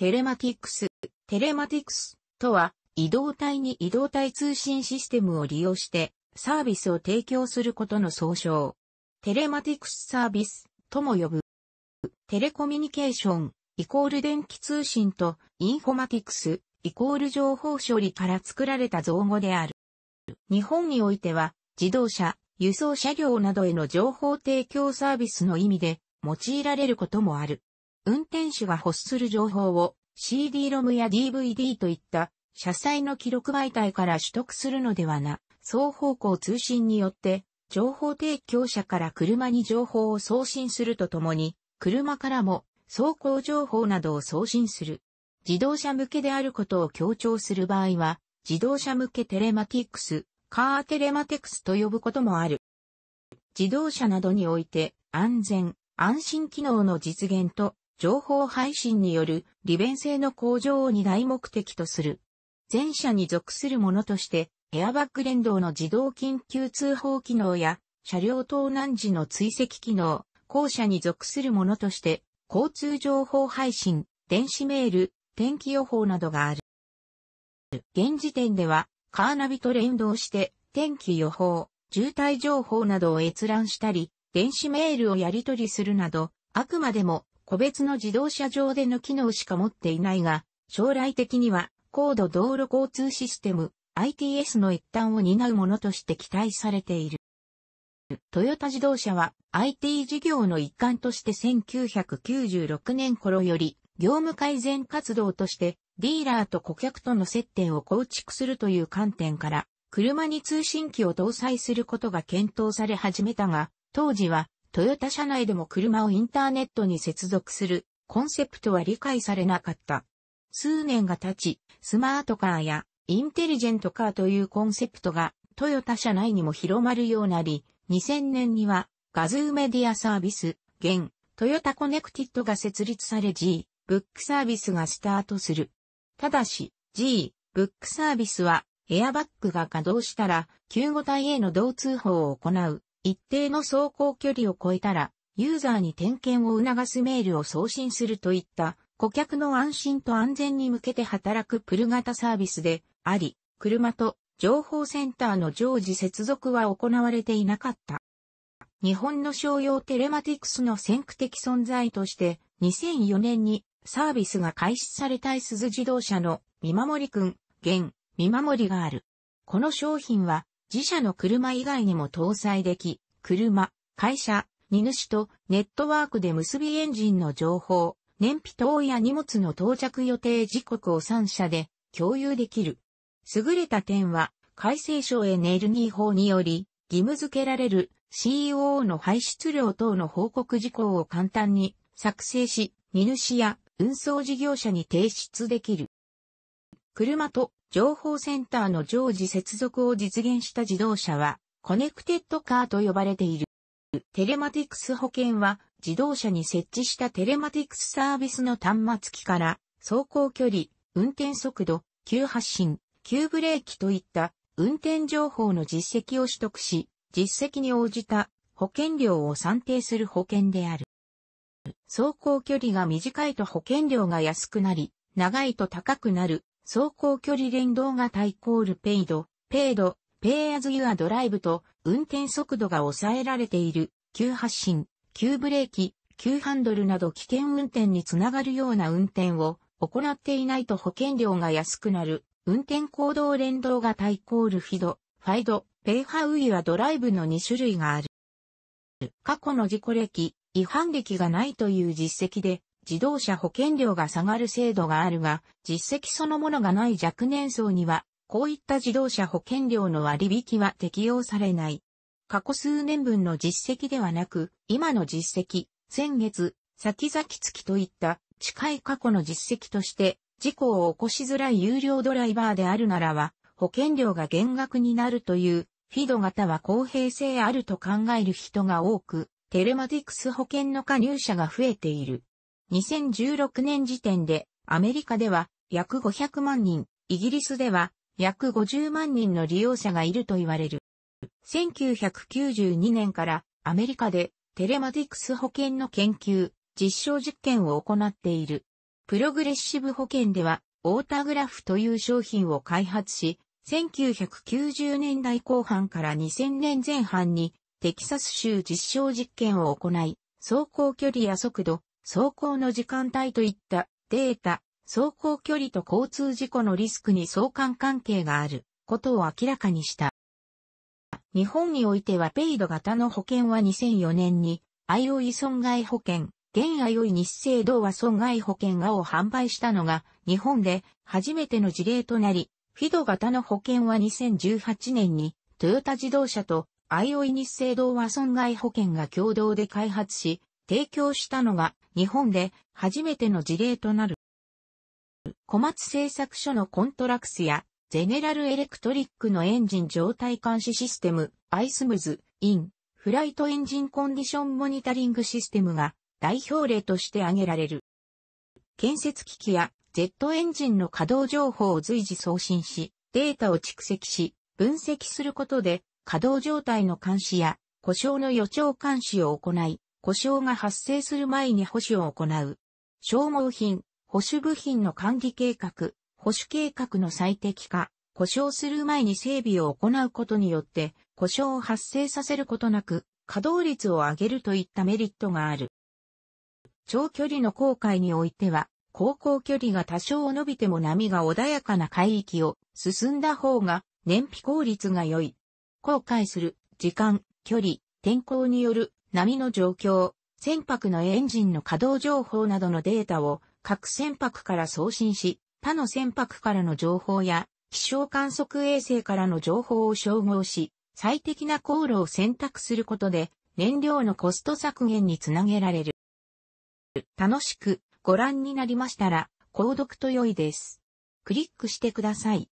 テレマティクス。テレマティクスとは、移動体に移動体通信システムを利用して、サービスを提供することの総称。テレマティクスサービスとも呼ぶ。テレコミュニケーション、イコール電気通信と、インフォマティクス、イコール情報処理から作られた造語である。日本においては、自動車、輸送車両などへの情報提供サービスの意味で、用いられることもある。運転手が欲する情報を CD-ROM や DVD といった車載の記録媒体から取得するのではな、双方向通信によって、情報提供者から車に情報を送信するとともに、車からも走行情報などを送信する。自動車向けであることを強調する場合は、自動車向けテレマティックス、カーテレマティクスと呼ぶこともある。自動車などにおいて安全、安心機能の実現と情報配信による利便性の向上を二大目的とする。前者に属するものとして、エアバッグ連動の自動緊急通報機能や、車両盗難時の追跡機能、後者に属するものとして、交通情報配信、電子メール、天気予報などがある。現時点では、カーナビと連動して、天気予報、渋滞情報などを閲覧したり、電子メールをやり取りするなど、あくまでも個別の自動車上での機能しか持っていないが、将来的には高度道路交通システム ITS の一端を担うものとして期待されている。トヨタ自動車は IT 事業の一環として1996年頃より業務改善活動としてディーラーと顧客との接点を構築するという観点から車に通信機を搭載することが検討され始めたが当時はトヨタ社内でも車をインターネットに接続するコンセプトは理解されなかった。数年が経ち、スマートカーやインテリジェントカーというコンセプトがトヨタ社内にも広まるようなり、2000年には画像メディアサービス、現、トヨタコネクティッドが設立され G、ブックサービスがスタートする。ただし、G、ブックサービスはエアバッグが稼働したら、救護隊への同通報を行う一定の走行距離を超えたら、ユーザーに点検を促すメールを送信するといった、顧客の安心と安全に向けて働くプル型サービスであり、車と情報センターの常時接続は行われていなかった。日本の商用テレマティクスの先駆的存在として、2004年にサービスが開始されたい鈴自動車の見守りくん、現、見守りがある。この商品は自社の車以外にも搭載でき、車、会社、荷主とネットワークで結びエンジンの情報、燃費等や荷物の到着予定時刻を3社で共有できる。優れた点は、改正省へネイル2法により、義務付けられる COO の排出量等の報告事項を簡単に作成し、荷主や運送事業者に提出できる。車と情報センターの常時接続を実現した自動車は、コネクテッドカーと呼ばれている。テレマティクス保険は、自動車に設置したテレマティクスサービスの端末機から、走行距離、運転速度、急発進、急ブレーキといった運転情報の実績を取得し、実績に応じた保険料を算定する保険である。走行距離が短いと保険料が安くなり、長いと高くなる走行距離連動型イコールペイド、ペイド、ペイアズユアドライブと運転速度が抑えられている、急発進、急ブレーキ、急ハンドルなど危険運転につながるような運転を行っていないと保険料が安くなる、運転行動連動型イコールフィド、ファイド、ペイハウユアドライブの2種類がある。過去の事故歴、違反歴がないという実績で、自動車保険料が下がる制度があるが、実績そのものがない若年層には、こういった自動車保険料の割引は適用されない。過去数年分の実績ではなく、今の実績、先月、先々月といった近い過去の実績として、事故を起こしづらい有料ドライバーであるならは、保険料が減額になるという、フィド型は公平性あると考える人が多く、テレマティクス保険の加入者が増えている。2016年時点でアメリカでは約500万人、イギリスでは約50万人の利用者がいると言われる。1992年からアメリカでテレマティクス保険の研究、実証実験を行っている。プログレッシブ保険では、オータグラフという商品を開発し、1990年代後半から2000年前半にテキサス州実証実験を行い、走行距離や速度、走行の時間帯といったデータ、走行距離と交通事故のリスクに相関関係があることを明らかにした。日本においてはペイド型の保険は2004年にイオイ損害保険、現イオイ日清同和損害保険がを販売したのが日本で初めての事例となり、フィド型の保険は2018年にトヨタ自動車とイオイ日清同和損害保険が共同で開発し、提供したのが日本で初めての事例となる。小松製作所のコントラクスやゼネラルエレクトリックのエンジン状態監視システム、アイスムズ、イン、フライトエンジンコンディションモニタリングシステムが代表例として挙げられる。建設機器や Z エンジンの稼働情報を随時送信し、データを蓄積し、分析することで、稼働状態の監視や故障の予兆監視を行い、故障が発生する前に保守を行う。消耗品、保守部品の管理計画、保守計画の最適化、故障する前に整備を行うことによって、故障を発生させることなく、稼働率を上げるといったメリットがある。長距離の航海においては、航行距離が多少伸びても波が穏やかな海域を進んだ方が燃費効率が良い。航海する時間、距離、天候による波の状況、船舶のエンジンの稼働情報などのデータを各船舶から送信し、他の船舶からの情報や気象観測衛星からの情報を照合し、最適な航路を選択することで燃料のコスト削減につなげられる。楽しくご覧になりましたら、購読と良いです。クリックしてください。